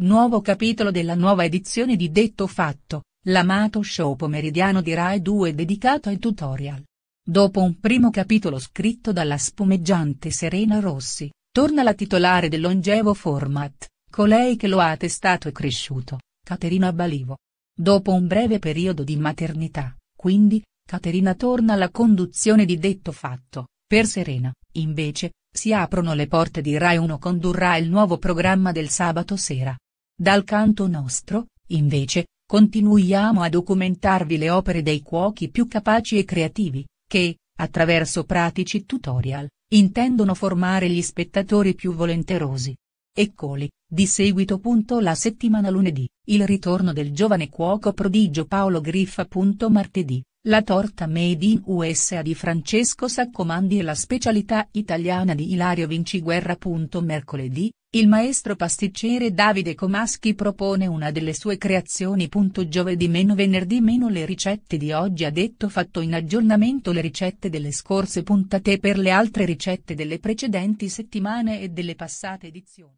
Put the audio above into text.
Nuovo capitolo della nuova edizione di Detto Fatto, l'amato show pomeridiano di Rai 2 dedicato ai tutorial. Dopo un primo capitolo scritto dalla spumeggiante Serena Rossi, torna la titolare del longevo format, colei che lo ha testato e cresciuto, Caterina Balivo. Dopo un breve periodo di maternità, quindi, Caterina torna alla conduzione di detto fatto, per Serena, invece, si aprono le porte di Rai 1 condurrà il nuovo programma del sabato sera, dal canto nostro, invece, continuiamo a documentarvi le opere dei cuochi più capaci e creativi, che, attraverso pratici tutorial, intendono formare gli spettatori più volenterosi. Eccoli, di seguito. punto La settimana lunedì, il ritorno del giovane cuoco prodigio Paolo Griffa. punto Martedì, la torta made in USA di Francesco Saccomandi e la specialità italiana di Ilario Vinciguerra. Mercoledì, il maestro pasticcere Davide Comaschi propone una delle sue creazioni. Giovedì meno venerdì meno le ricette di oggi ha detto fatto in aggiornamento le ricette delle scorse puntate per le altre ricette delle precedenti settimane e delle passate edizioni.